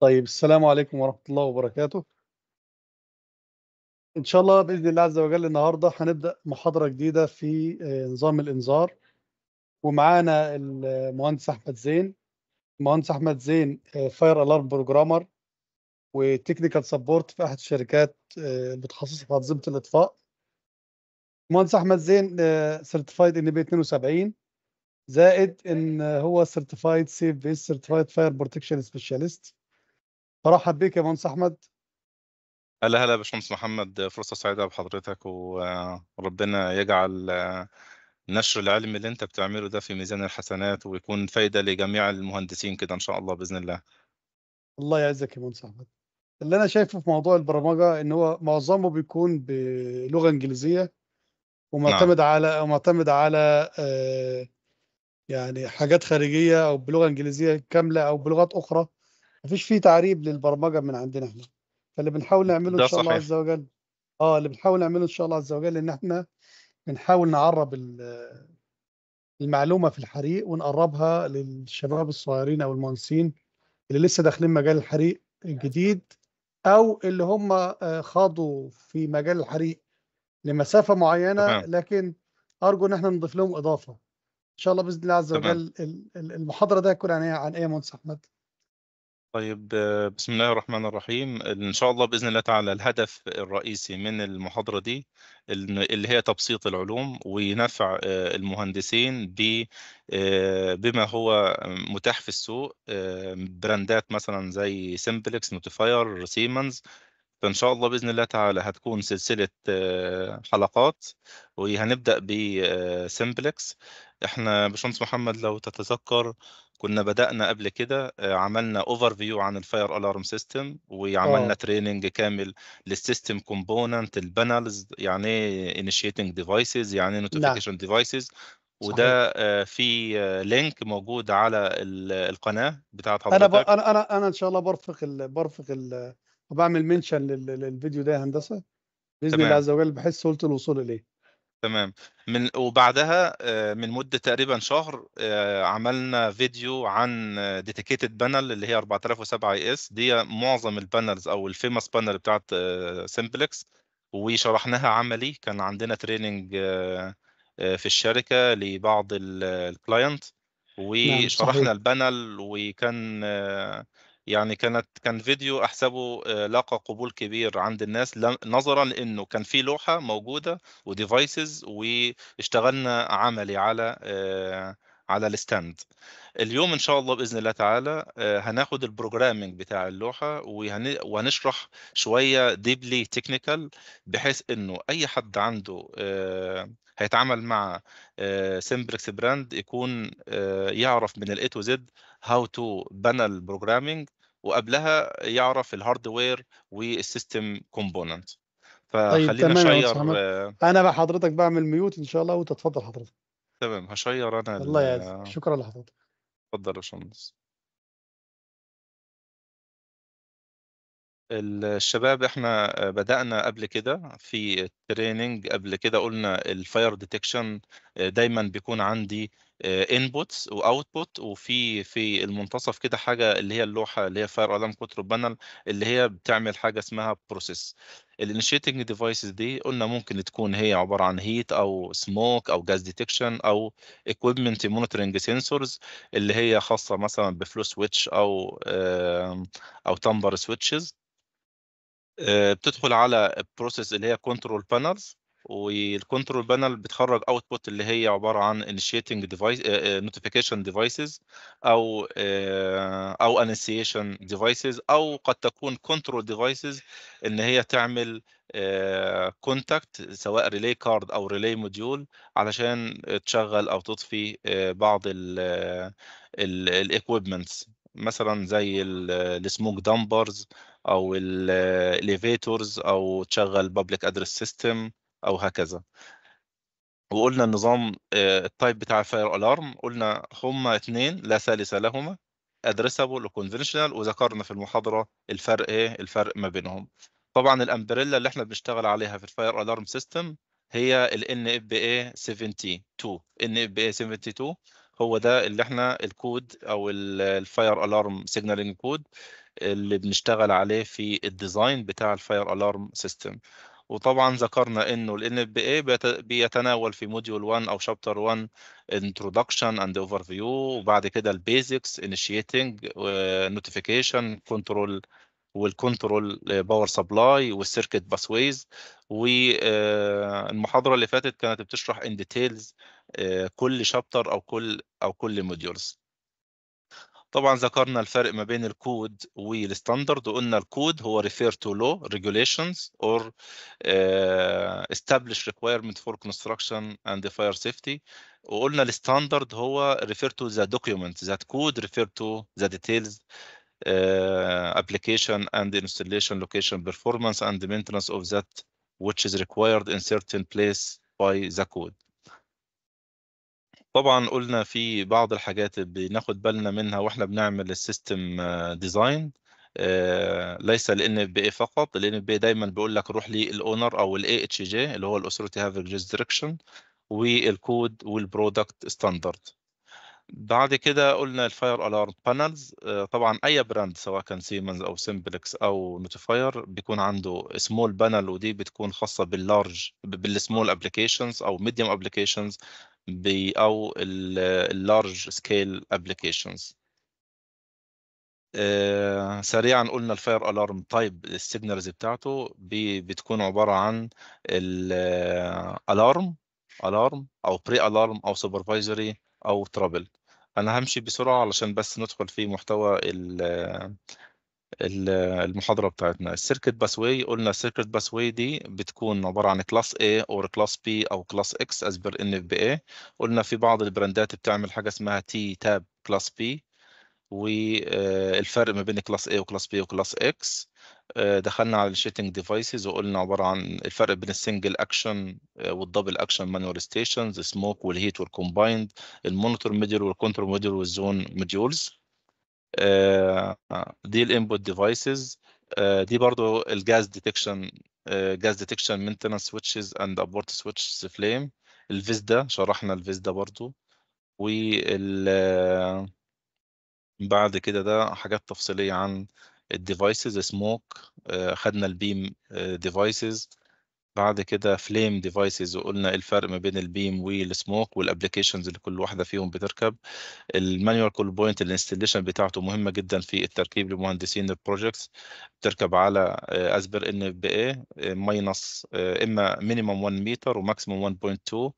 طيب السلام عليكم ورحمة الله وبركاته إن شاء الله بإذن الله عز وجل النهاردة هنبدأ محاضرة جديدة في آه، نظام الإنذار ومعانا المهندس أحمد زين المهندس أحمد زين فاير ألارم بروجرامر وتكنيكال سبورت في أحد الشركات المتخصصة آه، في أنظمة الإطفاء المهندس أحمد زين سيرتيفايد آه، ان بي 72 زائد ان هو سيرتيفايد سيف بيس سيرتيفايد فاير بروتكشن سبيشالست فرحب بك يا مهندس احمد هلا هلا باشمهندس محمد فرصه سعيده بحضرتك وربنا يجعل نشر العلم اللي انت بتعمله ده في ميزان الحسنات ويكون فايده لجميع المهندسين كده ان شاء الله باذن الله الله يعزك يا مهندس احمد اللي انا شايفه في موضوع البرمجه ان هو معظمه بيكون بلغه انجليزيه ومعتمد نعم. على ومعتمد على آه، يعني حاجات خارجيه او بلغه انجليزيه كامله او بلغات اخرى مفيش فيه تعريب للبرمجه من عندنا احنا فاللي بنحاول نعمله ان شاء الله عز وجل اه اللي بنحاول نعمله ان شاء الله عز وجل ان احنا بنحاول نعرب المعلومه في الحريق ونقربها للشباب الصغيرين او المهندسين اللي لسه داخلين مجال الحريق الجديد او اللي هم آه، خاضوا في مجال الحريق لمسافه معينه تمام. لكن ارجو ان احنا نضيف لهم اضافه ان شاء الله باذن الله عز وجل المحاضره ده هتكون عن ايه عن ايه يا مهندس احمد؟ طيب بسم الله الرحمن الرحيم ان شاء الله باذن الله تعالى الهدف الرئيسي من المحاضره دي اللي هي تبسيط العلوم ونفع آه، المهندسين آه، بما هو متاح في السوق آه، براندات مثلا زي سيمبلكس نوتيفاير سيمنز فإن شاء الله بإذن الله تعالى هتكون سلسلة حلقات وهنبدأ بسيمبلكس إحنا باشمهندس محمد لو تتذكر كنا بدأنا قبل كده آه، عملنا اوفر فيو عن الفاير الارم سيستم وعملنا تريننج آه. كامل للسيستم كومبوننت البانلز يعني ايه انيشيتنج ديفايسز يعني ايه نوتيفيكيشن ديفايسز وده آه، في لينك موجود على القناه بتاعت حضرتك انا ب... انا انا ان شاء الله برفق ال... برفق ال... وبعمل منشن لل... للفيديو ده يا هندسه باذن الله عز وجل بحيث سهوله الوصول اليه تمام. من وبعدها آه، من مدة تقريبًا شهر آه، عملنا فيديو عن ديتيكيتد بانل اللي هي 4007 اي اس دي معظم البانلز أو الفيمس بانل بتاعة سمبلكس وشرحناها عملي، كان عندنا تريننج آه، في الشركة لبعض الكلاينت نعم، وشرحنا البانل وكان يعني كانت كان فيديو احسبه آه، لاقى قبول كبير عند الناس نظرا انه كان في لوحه موجوده وديفايسز واشتغلنا عملي على آه، على الستاند اليوم ان شاء الله باذن الله تعالى آه، هناخد البروجرامنج بتاع اللوحه وهنشرح شويه ديبلي تكنيكال بحيث انه اي حد عنده هيتعامل مع سيمبركس براند يكون يعرف من الاي تو زد هاو تو بانل بروجرامنج وقبلها يعرف الهاردوير والسيستم كومبوننت فخلينا نشير طيب آه، انا بقى حضرتك بعمل ميوت ان شاء الله وانت تفضل حضرتك تمام هشير انا الله يعزك شكرا لحضرتك اتفضل يا باشمهندس الشباب احنا آه، بدأنا قبل كده في التريننج قبل كده قلنا الفاير آه، ديتكشن دايما بيكون عندي انبوتس آه، واوتبوت وفي في المنتصف كده حاجه اللي هي اللوحه اللي هي فاير الارم كنترول بانل اللي هي بتعمل حاجه اسمها بروسيس الانيشيتنج ديفايسز دي قلنا ممكن تكون هي عباره عن هيت او سموك او جاز ديتكشن او اكويبمنت مونيتورنج سنسورز اللي هي خاصه مثلا بفلو سويتش او او تمبر سويتشز آه، بتدخل على البروسيس اللي هي كنترول بانلز والكنترول بانل بتخرج اوتبوت اللي هي عباره عن initiating ديفايس آه، نوتيفيكيشن آه، notification devices او uh, او initiation devices او قد تكون control devices ان هي تعمل كونتاكت uh, سواء ريلي كارد او ريلي موديول علشان تشغل او تطفي بعض الايكويبمنتس مثلا زي السموك دامبرز او الليفيتورز او تشغل بابليك ادرس سيستم او هكذا وقلنا النظام آه، التايب بتاع الفاير الارم قلنا هما اثنين لا ثالث لهما ادريسابل وكونفنشنال وذكرنا في المحاضره الفرق ايه الفرق ما بينهم طبعا الامبريلا اللي احنا بنشتغل عليها في الفاير الارم سيستم هي ال NFPA 72 NFPA 72 هو ده اللي احنا الكود او الفاير الارم سيجنالينج كود اللي بنشتغل عليه في الديزاين بتاع الفاير الارم سيستم وطبعا ذكرنا انه ال NFPA بيتناول في موديول 1 او شابتر 1 introduction and overview وبعد كده البيزكس initiating notification control والكنترول باور سبلاي والسيركت باسويز والمحاضره اللي فاتت كانت بتشرح ان آه، ديتيلز كل شابتر او كل او كل موديولز طبعا ذكرنا الفرق ما بين الكود والستاندرد وقلنا الكود هو refer to law regulations or uh, establish requirement for construction and fire safety وقلنا الستاندرد هو refer to the document that code refer to the details uh, application and installation location performance and maintenance of that which is required in certain place by the code طبعا قلنا في بعض الحاجات بناخد بالنا منها واحنا بنعمل السيستم ديزاين آه، آه، ليس الان اف بي اي فقط الان اف بي اي دايما بيقول لك روح للاونر او الاي اتش جي اللي هو الاثوريتي هافيك جيرسدكشن والكود والبرودكت ستاندرد بعد كده قلنا الفاير الارم بانلز طبعا اي براند سواء كان سيمنز او سيمبلكس او نوتيفاير بيكون عنده سمول بانل ودي بتكون خاصه باللارج بالسمول ابلكيشنز او ميديوم ابلكيشنز او اللارج سكيل ابلكيشنز سريعا قلنا الفاير الارم تايب السيجنالز بتاعته بتكون عباره عن الارم الارم او بري الارم او سوبرفايزري او ترابل انا همشي بسرعه علشان بس ندخل في محتوى المحاضرة بتاعتنا السيركت واي قلنا السيركت واي دي بتكون عبارة عن كلاس A أو كلاس B أو كلاس X as per NFPA قلنا في بعض البراندات بتعمل حاجة اسمها T تاب كلاس B والفرق آه، ما بين كلاس A وكلاس B وكلاس X آه، دخلنا على الشيتنج ديفايسز وقلنا عباره عن الفرق بين السنجل اكشن والدبل اكشن مانوال ستيشنز سموك والهيت والكومبايند المونيتور موديول والكنترول موديول والزون موديولز آه، دي الانبوت ديفايسز آه، دي برضو الجاز ديتكشن جاز ديتكشن مينتنس سويتشز اند ابورت سويتش فليم الفيز ده شرحنا الفيز ده برضو وال آه، بعد كده ده حاجات تفصيليه عن الديفايسز سموك خدنا البيم ديفايسز بعد كده فليم ديفايسز وقلنا إيه الفرق ما بين البيم والسموك والابلكيشنز اللي كل واحده فيهم بتركب المانيوال كول بوينت الانستليشن بتاعته مهمه جدا في التركيب لمهندسين البروجكتس بتركب على اسبر ان اف بي اي ماينس اما مينيمم 1 متر وماكسيمم 1.2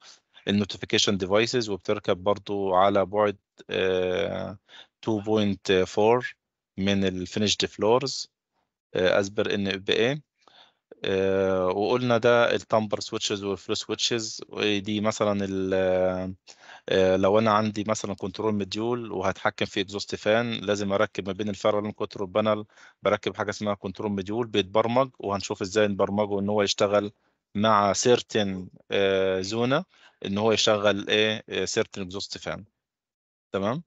النوتيفيكيشن ديفايسز وبتركب برضو على بعد 2.4 آه، من الفينيشد فلورز اسبر ان اف بي اي آه، وقلنا ده التمبر سويتشز والفلو سويتشز ودي مثلا آه، لو انا عندي مثلا كنترول مديول وهتحكم في اكزوست فان لازم اركب ما بين الفرلون كنترول بانل بركب حاجه اسمها كنترول مديول بيتبرمج وهنشوف ازاي نبرمجه ان هو يشتغل مع سيرتن زونه آه، ان هو يشغل ايه سيرتن اكزوست فان تمام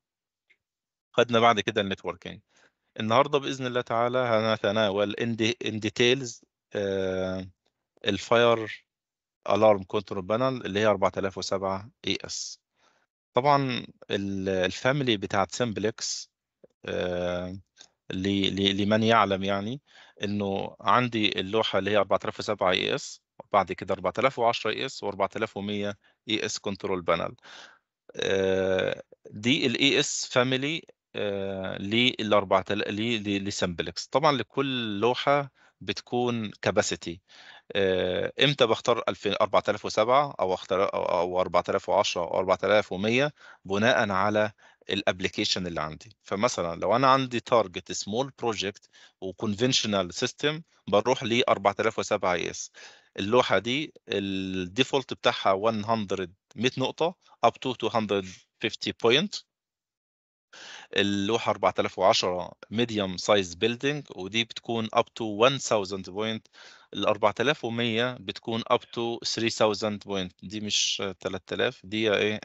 خدنا بعد كده النتوركينج النهارده باذن الله تعالى هنتناول ان ديتيلز الفاير الارم كنترول بانل اللي هي 4007 اي اس طبعا الفاميلي بتاعت سمبلكس لمن يعلم يعني انه عندي اللوحه اللي هي 4007 اي اس وبعد كده 4010 اي اس و4100 اي اس كنترول بانل دي الاي اس فاميلي لل 4000 لسمبلكس طبعا لكل لوحه بتكون كباسيتي آه، امتى بختار 4007 او اختار او 4010 او 4100 بناء على الابلكيشن اللي عندي فمثلا لو انا عندي تارجت سمول بروجكت وكونفنشنال سيستم بروح ل 4007 اي اس اللوحه دي الديفولت بتاعها 100 100 نقطه اب تو 250 بوينت اللوحه 4010 ميديوم سايز بيلدينج ودي بتكون اب تو 1000 بوينت ال 4100 بتكون اب تو 3000 بوينت دي مش 3000 دي ايه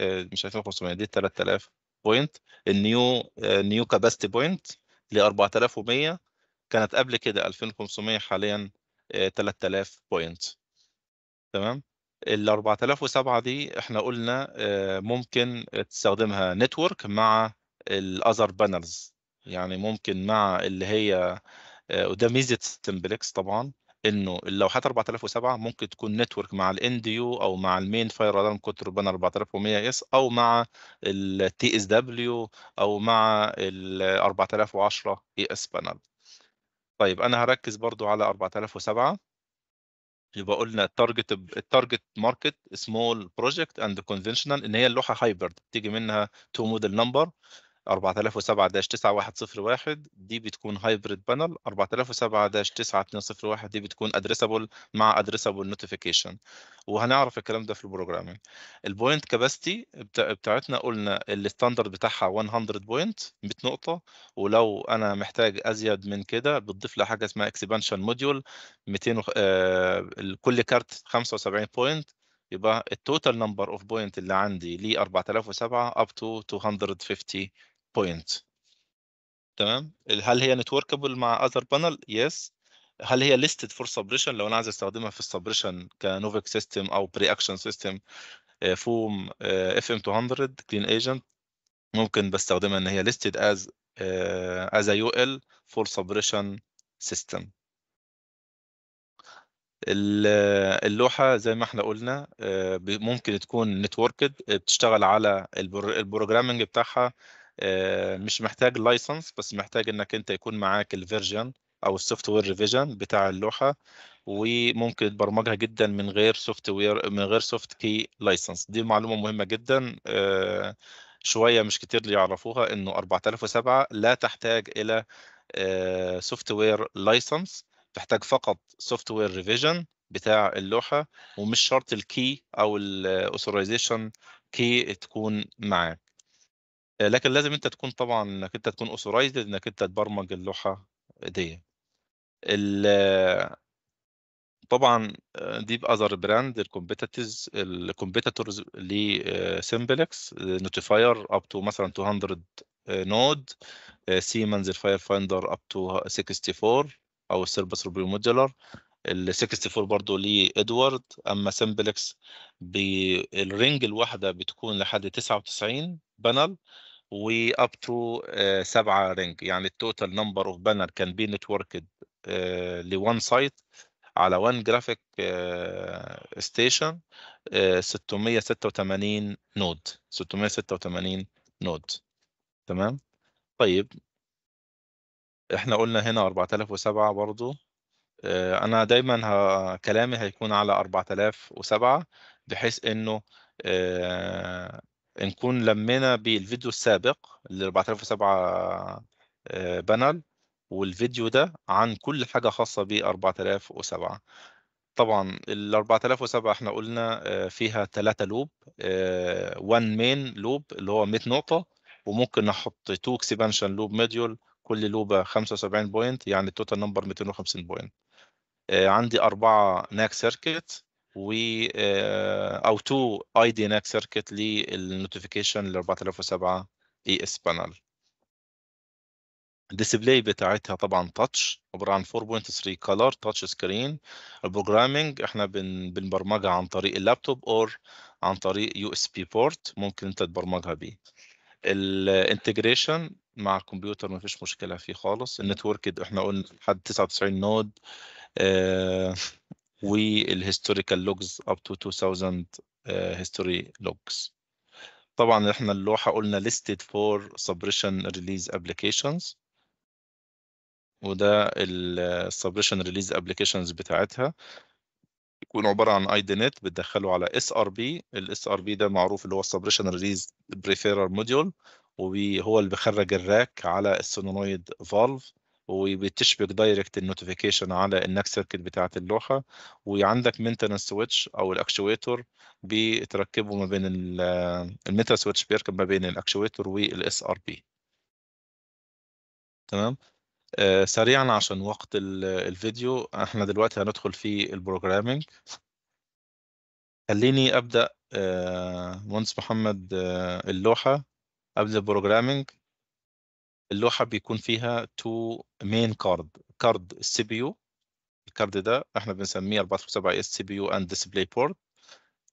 آه، مش 2500 دي 3000 بوينت النيو نيو كاباستي بوينت ل 4100 كانت قبل كده 2500 حاليا 3000 آه، بوينت تمام ال 4007 دي احنا قلنا آه، ممكن تستخدمها نتورك مع الاذر بانلز يعني ممكن مع اللي هي وده آه، ميزه سيمبلكس طبعا انه اللوحات 4007 ممكن تكون نتورك مع الان دي يو او مع المين فاير الارم كنترول بان 4100 اس او مع التي اس دبليو او مع ال 4010 اي اس بانل طيب انا هركز برضو على 4007 يبقى قلنا التارجت التارجت ماركت سمول بروجكت اند كونفشنال ان هي اللوحه هايبرد تيجي منها تو موديل نمبر 4007 9101 دي بتكون هايبريد بانل 4007 9201 دي بتكون ادريسابل مع ادريسابل نوتيفيكيشن وهنعرف الكلام ده في البروجرامينج البوينت كاباسيتي بتا... بتاعتنا قلنا الستاندرد بتاعها 100 بوينت 100 نقطه ولو انا محتاج ازيد من كده بتضيف لها حاجه اسمها اكسبانشن موديول 200 و... آه... كل كارت 75 بوينت يبقى التوتال نمبر اوف بوينت اللي عندي ليه 4007 اب تو 250 بوينت تمام هل هي نتوركبل مع اذر بانل يس هل هي ليستد فور سبريشن لو انا عايز استخدمها في السبريشن كنوفيك سيستم او بري اكشن سيستم فوم اف ام 200 كلين ايجنت ممكن بستخدمها ان هي ليستد از از as a UL for suppression system اللوحة زي ما احنا قلنا آه، ممكن تكون نتوركد بتشتغل على البروجرامنج بتاعها آه، مش محتاج لايسنس بس محتاج انك انت يكون معاك الفيرجن او السوفت وير ريفيجن بتاع اللوحه وممكن تبرمجها جدا من غير سوفت وير من غير سوفت كي لايسنس دي معلومه مهمه جدا آه، شويه مش كتير اللي يعرفوها انه 4007 لا تحتاج الى سوفت وير لايسنس تحتاج فقط سوفت وير ريفيجن بتاع اللوحه ومش شرط الكي او الاوثورايزيشن كي تكون معاه لكن لازم انت تكون طبعا انك انت تكون اوثورايزد انك انت تبرمج اللوحه دي طبعا دي باذر براند الكومبيتيتورز الكومبيتيتورز لسمبلكس نوتيفاير اب تو مثلا 200 نود سيمنز الفاير فايندر اب تو 64 او السيربس روبي موديلر ال 64 برضه ليه ادوارد اما سمبلكس بالرينج الواحده بتكون لحد 99 بانل و واب تو 7 رينج يعني التوتال نمبر اوف بانر كان بي نتوركد لوان سايت على وان جرافيك ستيشن 686 نود 686 نود تمام طيب احنا قلنا هنا 4007 برضو آه، انا دايما ها, كلامي هيكون على 4007 بحيث انه آه، نكون لمينا بالفيديو السابق اللي 4007 آه، بانل والفيديو ده عن كل حاجة خاصة ب 4007 طبعا ال 4007 احنا قلنا آه، فيها ثلاثة لوب 1 مين لوب اللي هو 100 نقطة وممكن نحط 2 اكسبانشن لوب ميديول كل لوبة 75 بوينت يعني التوتال نمبر 250 بوينت عندي أربعة ناك سيركت و آه، او تو اي دي نت سيركت للنوتيفيكيشن ل 4007 اي اس بانل الديسبلاي بتاعتها طبعا تاتش عباره عن 4.3 كلر تاتش سكرين البروجرامنج احنا بن بنبرمجها عن طريق اللابتوب اور عن طريق يو اس بي بورت ممكن انت تبرمجها بيه الانتجريشن مع الكمبيوتر ما فيش مشكله فيه خالص النتورك احنا قلنا لحد 99 نود اه والهيستوريكال لوجز اب تو 2000 هيستوري لوجز طبعا احنا اللوحه قلنا listed for suppression release applications وده السبريشن ريليز ابلكيشنز بتاعتها يكون عباره عن اي دي نت بتدخله على اس ار بي الاس ار بي ده معروف اللي هو السبريشن ريليز بريفيرر موديول وهو اللي بيخرج الراك على السولينويد فالف وبتشبك دايركت النوتيفيكيشن على النك سيركت بتاعه اللوحه وعندك مينتنس سويتش او الاكشويتر بتركبه ما بين الميتا سويتش بيركب ما بين الاكشويتر والاس ار بي تمام آه، سريعا عشان وقت الفيديو احنا دلوقتي هندخل في البروجرامينج خليني ابدا آه، مهندس محمد آه، اللوحه ابدا البروجرامينج اللوحه بيكون فيها تو مين كارد كارد السي بي يو الكارد ده احنا بنسميه 457 اس سي بي يو اند ديسبلاي بورد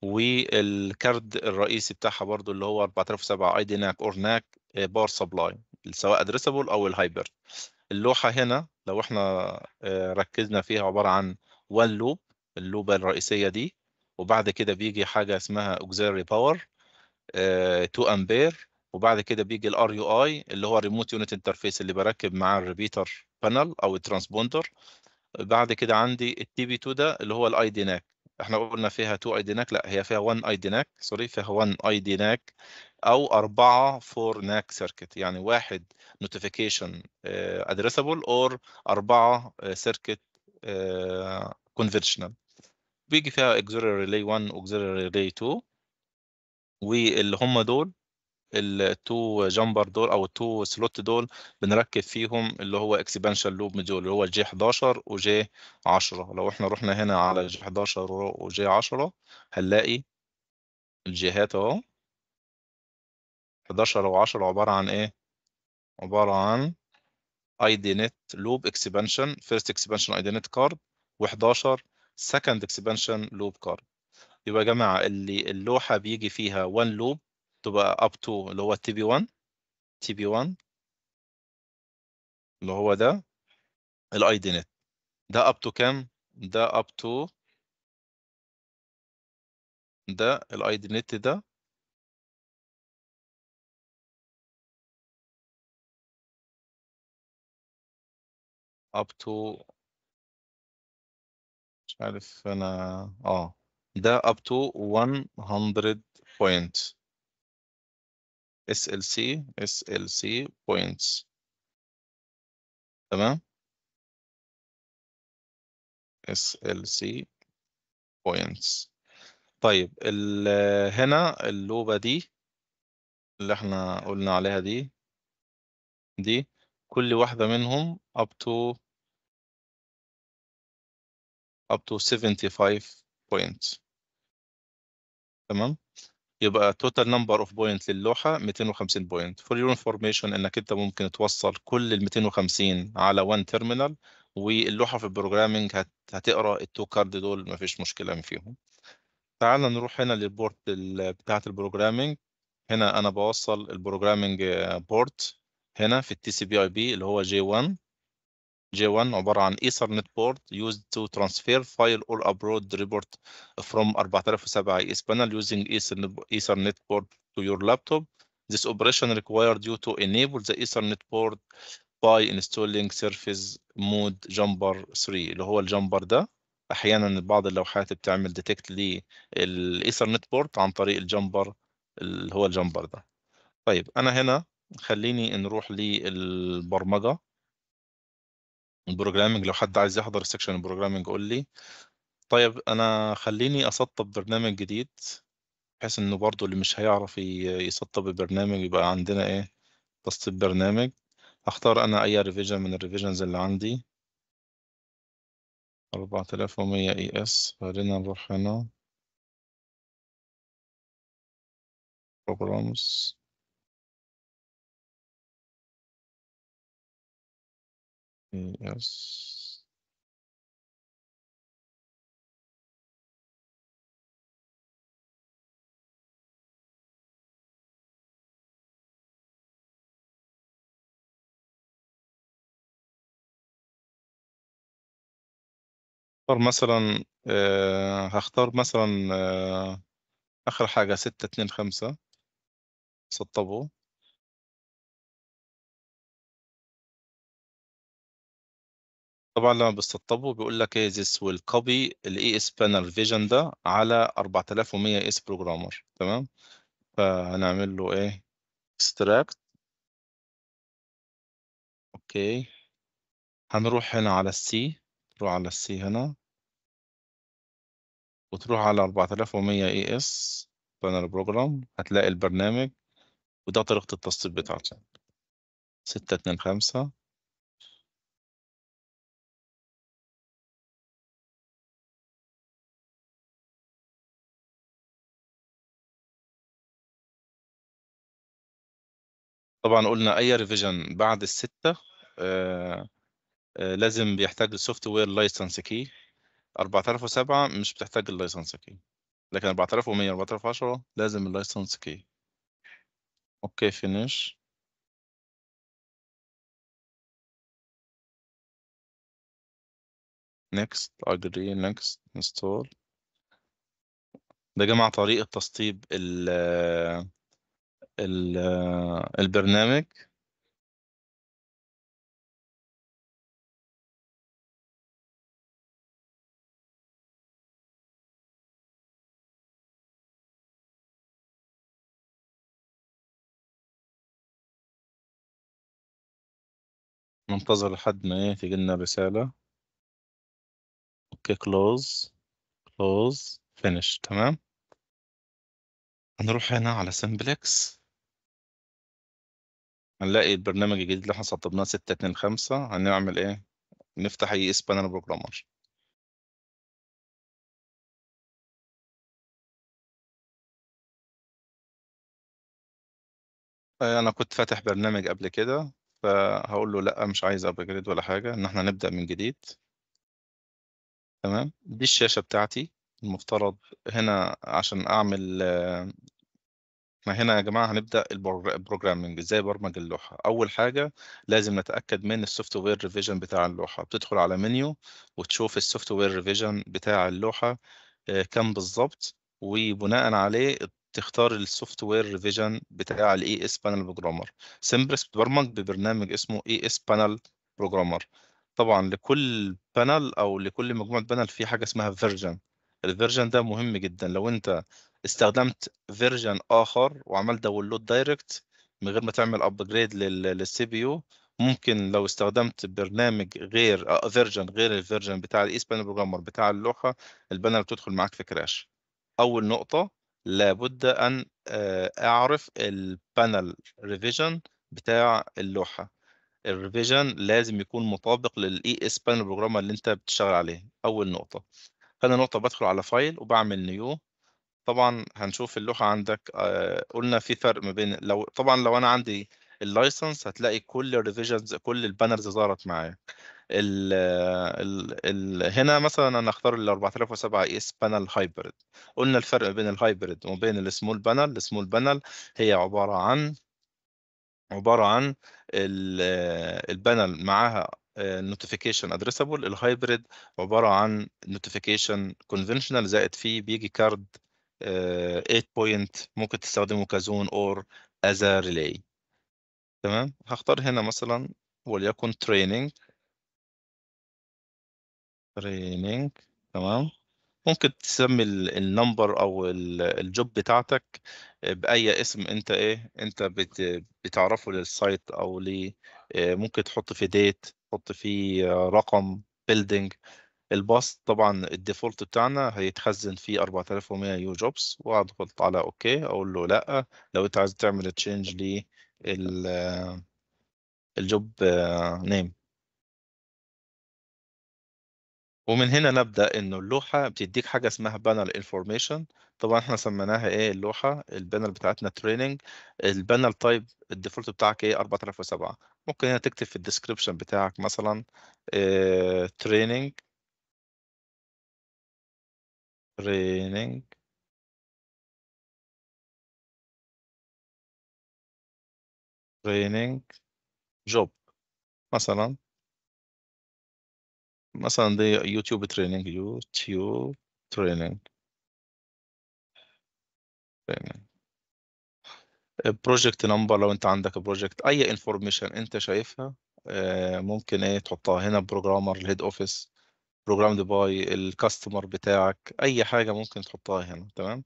والكارد الرئيسي بتاعها برضو اللي هو 4007 اي دي ناك اور ناك باور سبلاي سواء ادريسبل او الهايبر اللوحه هنا لو احنا آه، ركزنا فيها عباره عن وان لوب اللوبه الرئيسيه دي وبعد كده بيجي حاجه اسمها اوكزيري باور 2 امبير وبعد كده بيجي الار يو اي اللي هو الريموت يونت انترفيس اللي بركب معاه الريبيتر بانل او الترانسبوندر بعد كده عندي التي بي 2 ده اللي هو الاي دي ناك احنا قلنا فيها 2 اي دي ناك لا هي فيها 1 اي دي ناك سوري فيها 1 اي دي ناك او 4 4 ناك سيركت يعني واحد نوتيفيكيشن آه، Addressable اور 4 سيركت Conventional. بيجي فيها auxiliary relay 1 auxiliary relay 2 واللي هم دول التو جامبر دول او التو سلوت دول بنركب فيهم اللي هو اكسبانشن لوب موديول اللي هو جي 11 وجي 10 لو احنا رحنا هنا على جي 11 وجي 10 هنلاقي الجهات اهو 11 و10 عباره عن ايه عباره عن اي دي نت لوب اكسبانشن فيرست اكسبانشن اي دي نت كارد و11 سكند اكسبانشن لوب كارد يبقى يا جماعه اللي اللوحه بيجي فيها 1 لوب تبقى اب تو اللي هو تي بي 1 تي بي 1 اللي هو ده الاي دي نت ده اب تو كام ده اب تو ده الاي دي نت ده اب تو مش عارف انا اه ده اب تو 100 بوينت SLC SLC points تمام SLC points طيب هنا اللوبة دي اللي احنا قلنا عليها دي دي كل واحدة منهم up to up to 75 points تمام يبقى توتال نمبر اوف بوينت للوحه 250 بوينت فور يور انفورميشن انك انت ممكن توصل كل ال 250 على one تيرمينال واللوحه في البروجرامينج هت... هتقرا التو كارد دول مفيش مشكله فيهم تعال نروح هنا للبورت بتاعت بتاعه هنا انا بوصل البروجرامينج آه، بورت هنا في التي سي بي اي بي اللي هو جي 1 J1 عبارة عن Ethernet port used to transfer file or upload report from 4007 IS panel using Ethernet port to your laptop. This operation required you to enable the Ethernet port by installing Surface Mode Jumper 3 اللي هو الجمبر ده أحيانا بعض اللوحات بتعمل ديتكت للإيثرنت بورت عن طريق الجمبر اللي هو الجمبر ده. طيب أنا هنا خليني نروح للبرمجة البروجرامنج لو حد عايز يحضر سكشن البروجرامنج قول لي طيب انا خليني اسطب برنامج جديد بحيث انه برضه اللي مش هيعرف يسطب البرنامج يبقى عندنا ايه تسطيب برنامج اختار انا اي ريفيجن من الريفيجنز اللي عندي 4100 اي اس خلينا نروح هنا programs Mm, yes. اختار مثلا آه هختار مثلا آه آخر حاجة ستة اتنين خمسة سطبه طبعا لما بيستطبوا بيقول لك ايه ذس ويل كوبي الاي اس بانل فيجن ده على 4100 اس بروجرامر تمام فهنعمل له ايه اكستراكت اوكي هنروح هنا على السي تروح على السي هنا وتروح على 4100 اي اس بانل بروجرام هتلاقي البرنامج وده طريقة التسطيب بتاعته ستة اتنين خمسة طبعا قلنا اي ريفيجن بعد الستة آه آه لازم بيحتاج السوفت وير لايسنس كي 4007 مش بتحتاج اللايسنس كي لكن 4100 4010 لازم اللايسنس كي اوكي فينيش نكست اجري نكست انستول ده جمع طريقة تسطيب ال آه، البرنامج ننتظر لحد ما ايه تيجي لنا رسالة اوكي كلوز كلوز فينيش تمام هنروح هنا على سمبلكس هنلاقي البرنامج الجديد اللي احنا سطبناه 6 2 5 هنعمل ايه؟ نفتح اي اس بانل بروجرامر انا كنت فاتح برنامج قبل كده فهقول له لا مش عايز ابجريد ولا حاجه ان احنا نبدا من جديد تمام دي الشاشه بتاعتي المفترض هنا عشان اعمل احنا هنا يا جماعه هنبدا البروجرامنج ازاي برمج اللوحه اول حاجه لازم نتاكد من السوفت وير ريفيجن بتاع اللوحه بتدخل على منيو وتشوف السوفت وير ريفيجن بتاع اللوحه آه، كام بالظبط وبناء عليه تختار السوفت وير ريفيجن بتاع الاي اس بانل بروجرامر سمبرس بتبرمج ببرنامج اسمه اي اس بانل بروجرامر طبعا لكل بانل او لكل مجموعه بانل في حاجه اسمها فيرجن الفيرجن ده مهم جدا لو انت استخدمت فيرجن اخر وعملت داونلود دايركت من غير ما تعمل ابجريد للسي بي يو ممكن لو استخدمت برنامج غير فيرجن آه، غير الفيرجن بتاع الايس بانل بروجرامر بتاع اللوحه البانل بتدخل معاك في كراش اول نقطه لابد ان آه، اعرف البانل ريفيجن بتاع اللوحه الريفيجن لازم يكون مطابق للاي اس بانل بروجرامر اللي انت بتشتغل عليه اول نقطه ثاني نقطه بدخل على فايل وبعمل نيو طبعا هنشوف اللوحه عندك آه قلنا في فرق ما بين لو طبعا لو انا عندي اللايسنس هتلاقي كل الريفيجنز كل البانرز ظهرت معايا ال ال هنا مثلا انا اختار ال 4007 اي اس بانل هايبرد قلنا الفرق بين الهايبرد وبين السمول بانل السمول بانل هي عباره عن عباره عن آه، البانل معاها نوتيفيكيشن ادريسابل الهايبرد عباره عن نوتيفيكيشن كونفنشنال زائد فيه بيجي كارد 8 آه، بوينت ممكن تستخدمه كزون اور از ريلي تمام هختار هنا مثلا وليكن تريننج تريننج تمام ممكن تسمي النمبر او الجوب بتاعتك آه، باي اسم انت ايه انت بت بتعرفه للسايت او ليه آه، ممكن تحط فيه ديت تحط فيه رقم بيلدينج الباص طبعا الديفولت بتاعنا هيتخزن فيه 4100 يو جوبز واضغط على اوكي اقول له لا لو انت عايز تعمل تشينج ل الجوب نيم ومن هنا نبدا انه اللوحه بتديك حاجه اسمها بانل انفورميشن طبعا احنا سميناها ايه اللوحه البانل بتاعتنا تريننج البانل تايب الديفولت بتاعك ايه 4007 ممكن هنا تكتب في الديسكربشن بتاعك مثلا تريننج آه، training training job مثلا مثلا دي يوتيوب training يوتيوب training training project number لو انت عندك project اي information انت شايفها آه، ممكن ايه تحطها هنا بروجرامر الهيد اوفيس programmed by الكاستمر بتاعك اي حاجه ممكن تحطها هنا تمام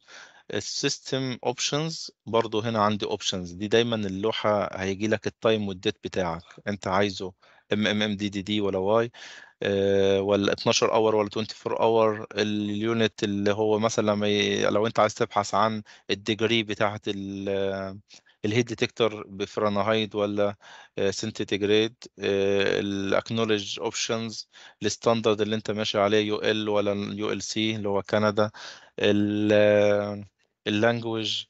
السيستم اوبشنز برضو هنا عندي اوبشنز دي دايما اللوحه هيجي لك التايم والديت بتاعك انت عايزه ام ام ام دي دي دي ولا واي آه، ولا 12 اور ولا 24 اور اليونت اللي هو مثلا لو انت عايز تبحث عن الديجري بتاعه الهيت ديتكتور بفرانهايد ولا جريد الاكنولج اوبشنز الستاندرد اللي انت ماشي عليه يو ال ولا يو ال سي اللي هو كندا اللانجوج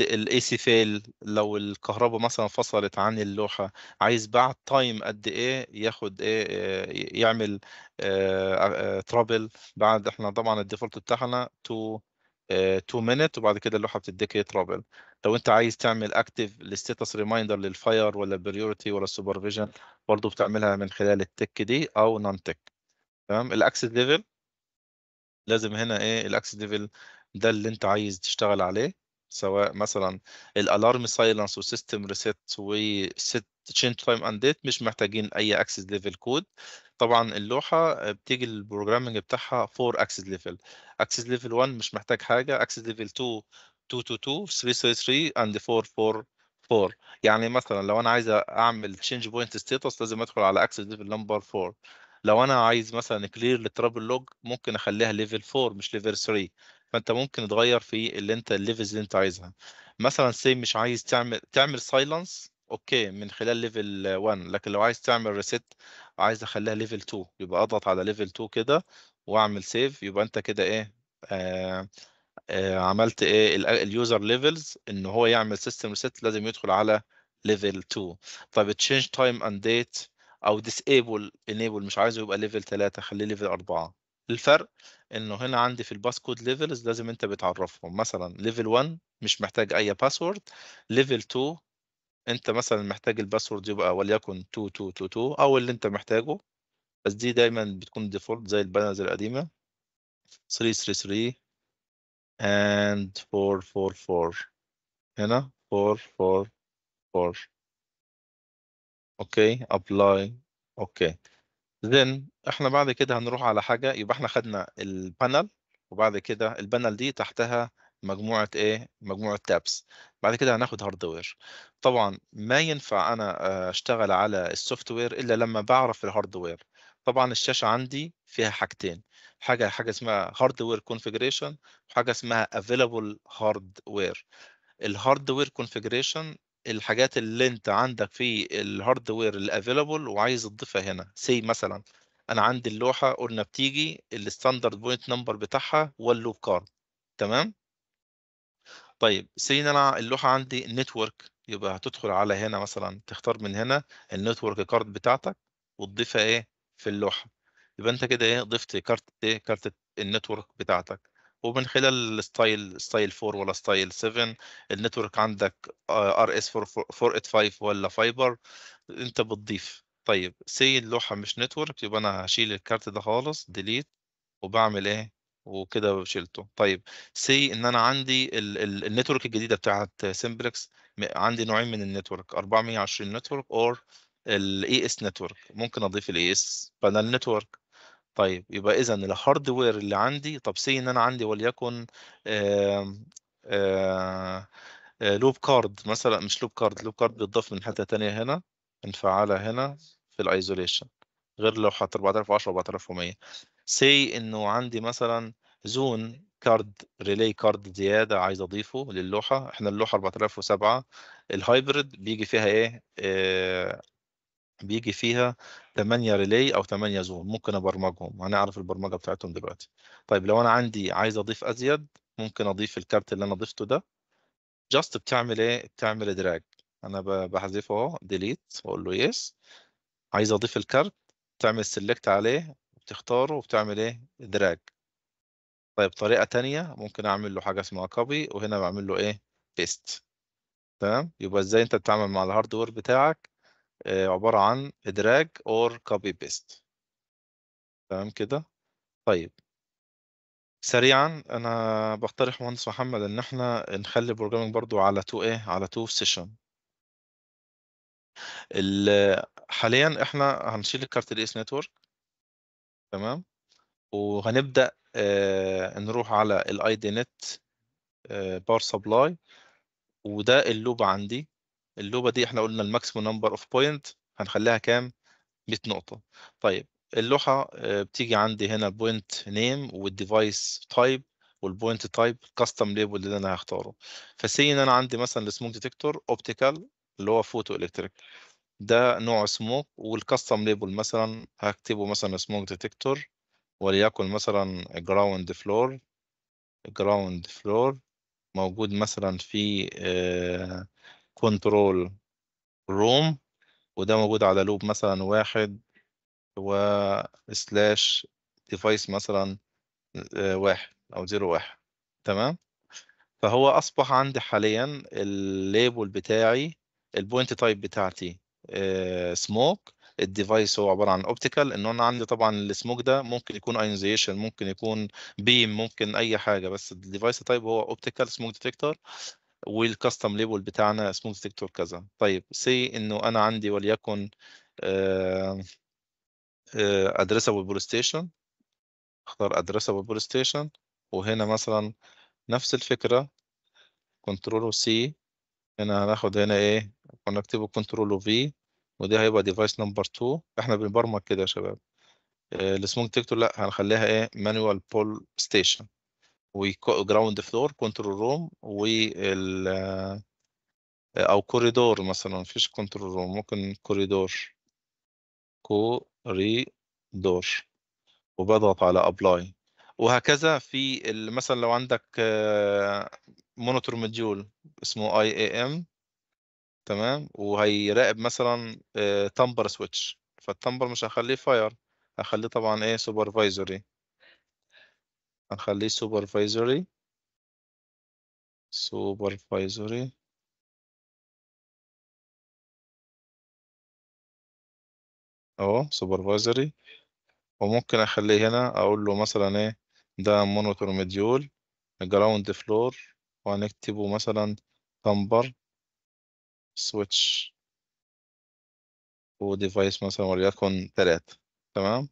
الاي سي فيل لو الكهرباء مثلا فصلت عن اللوحه عايز بعد تايم قد ايه ياخد ايه آه، يعمل ترابل آه، آه، بعد احنا طبعا الديفولت بتاعنا تو 2 آه، مينت وبعد كده اللوحه بتديك ترابل لو انت عايز تعمل اكتف الستاتس ريمايندر للفاير ولا البريورتي ولا السوبرفيجن برضه بتعملها من خلال التك دي او نون تك تمام الاكسس ليفل لازم هنا ايه الاكسس ليفل ده اللي انت عايز تشتغل عليه سواء مثلا الالارم سايلنس وسيستم ريسيت وست تشينج تايم اند ديت مش محتاجين اي اكسس ليفل كود طبعا اللوحه آه، بتيجي البروجرامنج بتاعها 4 اكسس ليفل اكسس ليفل 1 مش محتاج حاجه اكسس ليفل 2 2 2 2 3 3 3 اند 4 4 4 يعني مثلا لو انا عايز اعمل تشينج بوينت ستاتس لازم ادخل على اكسس ليفل نمبر 4 لو انا عايز مثلا كلير للترابل لوج ممكن اخليها ليفل 4 مش ليفل 3 فانت ممكن تغير في اللي انت الليفلز اللي انت عايزها مثلا سي مش عايز تعمل تعمل سايلنس اوكي من خلال ليفل 1 لكن لو عايز تعمل ريست عايز اخليها ليفل 2 يبقى اضغط على ليفل 2 كده واعمل سيف يبقى انت كده ايه آه آه عملت ايه اليوزر ليفلز ان هو يعمل سيستم ريست لازم يدخل على ليفل 2 طب تشينج تايم اند ديت او ديسيبل انيبل مش عايزه يبقى ليفل 3 خليه ليفل 4 الفرق انه هنا عندي في الباس كود ليفلز لازم انت بتعرفهم مثلا ليفل 1 مش محتاج اي باسورد ليفل 2 انت مثلا محتاج الباسورد يبقى وليكن 2222 او اللي انت محتاجه بس دي دايما بتكون ديفولت زي البانرز القديمه 333 and 444 هنا 444 اوكي ابلاي اوكي then احنا بعد كده هنروح على حاجه يبقى احنا خدنا البانل وبعد كده البانل دي تحتها مجموعه ايه مجموعه تابس بعد كده هناخد هاردوير طبعا ما ينفع انا آه، اشتغل على السوفت وير الا لما بعرف الهاردوير طبعا الشاشه عندي فيها حاجتين حاجه حاجه اسمها هاردوير كونفيجريشن وحاجه اسمها افيلابل هاردوير الهاردوير كونفيجريشن الحاجات اللي انت عندك في الهاردوير الافيلابل وعايز تضيفها هنا سي مثلا انا عندي اللوحه قلنا بتيجي الستاندرد بوينت نمبر بتاعها واللوب كارد تمام طيب سينا انا اللوحه عندي نتورك يبقى هتدخل على هنا مثلا تختار من هنا النتورك كارد بتاعتك وتضيفها ايه في اللوحه يبقى انت كده ايه ضفت كارت ايه كارت النتورك بتاعتك ومن خلال الستايل ستايل 4 ولا ستايل 7 النتورك عندك ار اس 485 ولا فايبر انت بتضيف طيب سي اللوحه مش نتورك يبقى انا هشيل الكارت ده خالص ديليت وبعمل ايه وكده شلته طيب سي ان انا عندي النتورك الجديده بتاعه سمبلكس عندي نوعين من النتورك 420 نتورك اور الاي اس نتورك ممكن اضيف الاي اس بانل نتورك طيب يبقى اذا الهاردوير اللي عندي طب سي ان انا عندي وليكن لوب كارد آه، آه، مثلا مش لوب كارد لوب كارد بيتضاف من حته ثانيه هنا انفعالها هنا في الايزوليشن غير لوحه 4010 و4100 سي انه عندي مثلا زون كارد ريلي كارد زياده عايز اضيفه للوحه احنا اللوحه 4007 الهايبرد بيجي فيها ايه, إيه بيجي فيها 8 ريلي او 8 زون ممكن ابرمجهم هنعرف البرمجه بتاعتهم دلوقتي طيب لو انا عندي عايز اضيف ازيد ممكن اضيف الكارت اللي انا ضفته ده جاست بتعمل ايه بتعمل دراج انا بحذفه اهو ديليت واقول له يس عايز اضيف الكارت تعمل سيلكت عليه بتختاره وبتعمل ايه دراج طيب طريقه ثانيه ممكن اعمل له حاجه اسمها كوبي وهنا بعمل له ايه بيست تمام يبقى ازاي انت بتتعامل مع الهاردوير بتاعك آه، عباره عن دراج اور كوبي بيست تمام كده طيب سريعا انا بقترح مهندس محمد ان احنا نخلي البروجرامنج برضو على 2 ايه على 2 سيشن حاليا احنا هنشيل الكارت الاس نتورك تمام وهنبدا آه نروح على الاي دي نت بار سبلاي وده اللوبه عندي اللوبه دي احنا قلنا الماكسيموم نمبر اوف بوينت هنخليها كام 100 نقطه طيب اللوحه آه بتيجي عندي هنا بوينت نيم والديفايس تايب والبوينت تايب كاستم ليبل اللي انا هختاره فسي ان انا عندي مثلا السموك ديتكتور اوبتيكال اللي هو فوتو الكتريك ده نوع سموك والكاستم ليبل مثلا هكتبه مثلا سموك ديتكتور وليكن مثلا جراوند فلور جراوند فلور موجود مثلا في كنترول آه، روم وده موجود على لوب مثلا واحد و سلاش ديفايس مثلا آه، واحد او زيرو واحد تمام فهو اصبح عندي حاليا الليبل بتاعي البوينت تايب بتاعتي سموك آه، الديفايس هو عباره عن اوبتيكال ان انا عندي طبعا السموك ده ممكن يكون اينزيشن ممكن يكون بيم ممكن اي حاجه بس الديفايس تايب هو اوبتيكال سموك ديتكتور والكاستم ليبل بتاعنا سموك ديتكتور كذا طيب سي انه انا عندي وليكن ادريسابل بول ستيشن اختار ادريسابل بول ستيشن وهنا مثلا نفس الفكره كنترول سي هنا هناخد هنا ايه ونكتبه كنترول وفي ودي هيبقى ديفايس نمبر 2 احنا بنبرمج كده يا شباب آه، السموك تكتور لا هنخليها ايه مانوال بول ستيشن وجراوند فلور كنترول روم وال آه، او كوريدور مثلا مفيش كنترول روم ممكن كوريدور كوريدور وبضغط على ابلاي وهكذا في مثلا لو عندك آه، مونيتور موديول اسمه اي اي ام تمام وهي راقب مثلا آه، تمبر سويتش فالتمبر مش هخليه فاير هخليه طبعا ايه سوبرفايزوري هخليه سوبرفايزوري سوبرفايزوري اهو سوبرفايزوري وممكن اخليه هنا اقول له مثلا ايه ده مونيتور مديول جراوند فلور وهنكتبه مثلا تمبر سويتش وديفايس مثلا وليكن ثلاثة تمام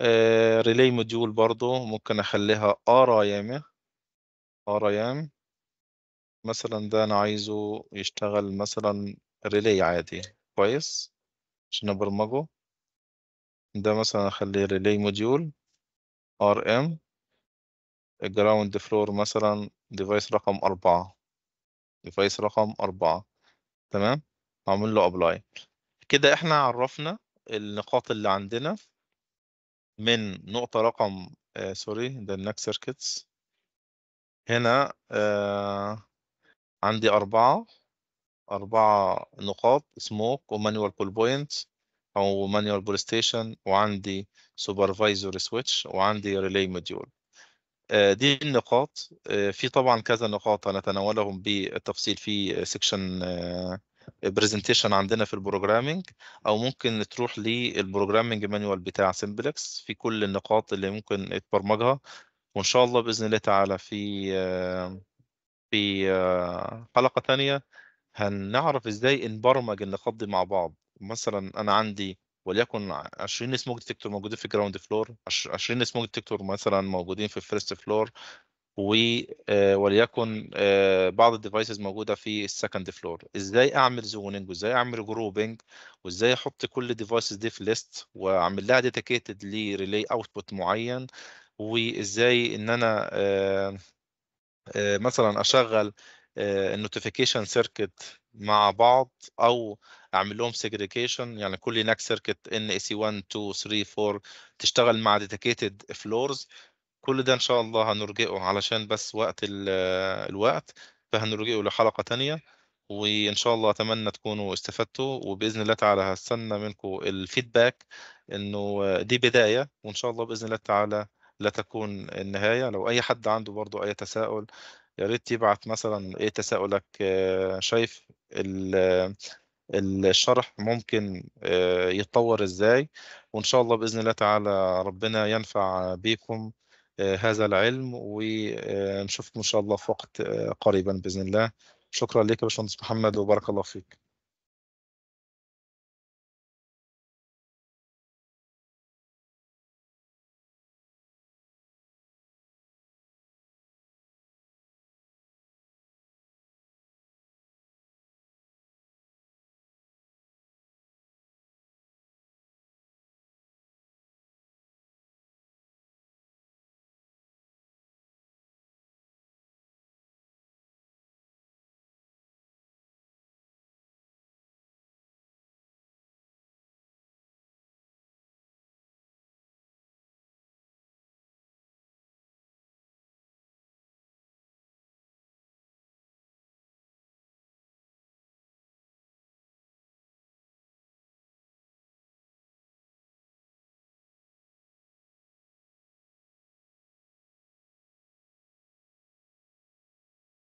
آه ريلي موديول برضو ممكن اخليها ار ايام ار ايام مثلا ده انا عايزه يشتغل مثلا ريلي عادي كويس عشان ابرمجه ده مثلا أخلي ريلي موديول ار ام جراوند فلور مثلا ديفايس رقم أربعة ديفايس رقم أربعة تمام هعمل له أبلاي كده إحنا عرفنا النقاط اللي عندنا من نقطة رقم آه سوري ده النك سيركتس هنا آه عندي أربعة أربعة نقاط سموك ومانوال بول بوينت أو مانوال بول ستيشن وعندي سوبرفايزور سويتش وعندي ريلي موديول آه، دي النقاط آه، في طبعا كذا نقاط هنتناولهم بالتفصيل في سيكشن برزنتيشن آه، عندنا في البروجرامينج او ممكن تروح للبروجرامينج مانوال بتاع سيمبلكس في كل النقاط اللي ممكن تبرمجها وان شاء الله باذن الله تعالى في في حلقه ثانيه هنعرف ازاي نبرمج النقاط دي مع بعض مثلا انا عندي وليكن 20 سموك ديتكتور موجودين في الجراوند فلور 20 سموك ديتكتور مثلا موجودين في الفيرست فلور و آه، وليكن آه، بعض الديفايسز موجوده في السكند فلور ازاي اعمل زوننج وازاي اعمل جروبنج وازاي احط كل الديفايسز دي في ليست واعمل لها ديتيكيتد لريلي اوتبوت معين وازاي ان انا آه، مثلا اشغل النوتيفيكيشن سيركت مع بعض او اعمل لهم سيجريجيشن يعني كل ناك سيركت ان اي سي 1 2 3 4 تشتغل مع ديديكيتد فلورز كل ده ان شاء الله هنرجئه علشان بس وقت آه، الوقت فهنرجئه لحلقه ثانيه وان شاء الله اتمنى تكونوا استفدتوا وباذن الله تعالى هستنى منكم الفيدباك انه دي بدايه وان شاء الله باذن الله تعالى لا تكون النهايه لو اي حد عنده برضه اي تساؤل يا ريت يبعت مثلا ايه تساؤلك آه، شايف آه، الشرح ممكن آه، يتطور ازاي وان شاء الله باذن الله تعالى ربنا ينفع بكم آه، هذا العلم ونشوفكم آه، ان شاء الله في وقت قريبا باذن الله شكرا لك يا باشمهندس محمد وبارك الله فيك